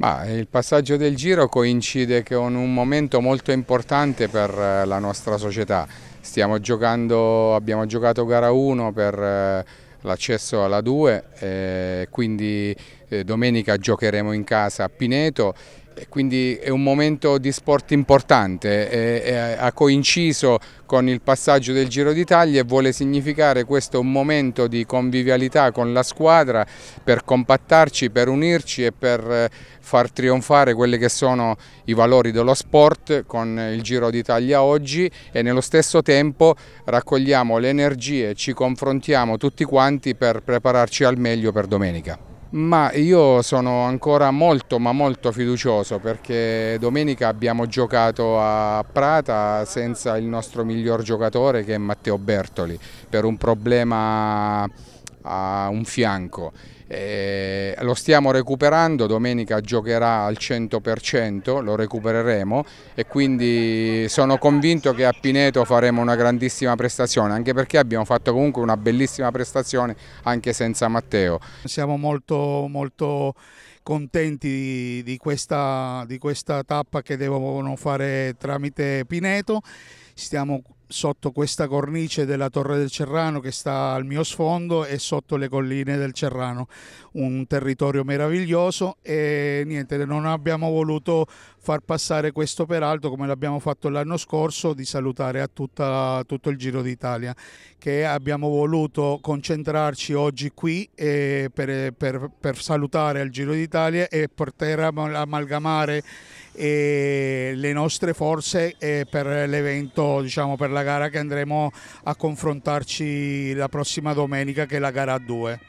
Ma il passaggio del giro coincide con un momento molto importante per eh, la nostra società. Stiamo Giocando, abbiamo giocato gara 1 per eh, l'accesso alla 2, eh, quindi domenica giocheremo in casa a Pineto quindi è un momento di sport importante, e, e ha coinciso con il passaggio del Giro d'Italia e vuole significare questo un momento di convivialità con la squadra per compattarci, per unirci e per eh, far trionfare quelli che sono i valori dello sport con il Giro d'Italia oggi e nello stesso tempo raccogliamo le energie, ci confrontiamo tutti quanti per prepararci al meglio per domenica. Ma io sono ancora molto ma molto fiducioso perché domenica abbiamo giocato a Prata senza il nostro miglior giocatore che è Matteo Bertoli per un problema a un fianco. Eh, lo stiamo recuperando, domenica giocherà al 100%, lo recupereremo e quindi sono convinto che a Pineto faremo una grandissima prestazione, anche perché abbiamo fatto comunque una bellissima prestazione anche senza Matteo. Siamo molto, molto contenti di questa, di questa tappa che devono fare tramite Pineto, stiamo sotto questa cornice della Torre del Cerrano che sta al mio sfondo e sotto le colline del Cerrano, un territorio meraviglioso e niente, non abbiamo voluto far passare questo per alto come l'abbiamo fatto l'anno scorso di salutare a tutta, tutto il Giro d'Italia che abbiamo voluto concentrarci oggi qui eh, per, per, per, salutare al Giro d'Italia e poter amalgamare eh, le nostre forze eh, per l'evento, diciamo per la la gara che andremo a confrontarci la prossima domenica che è la gara 2.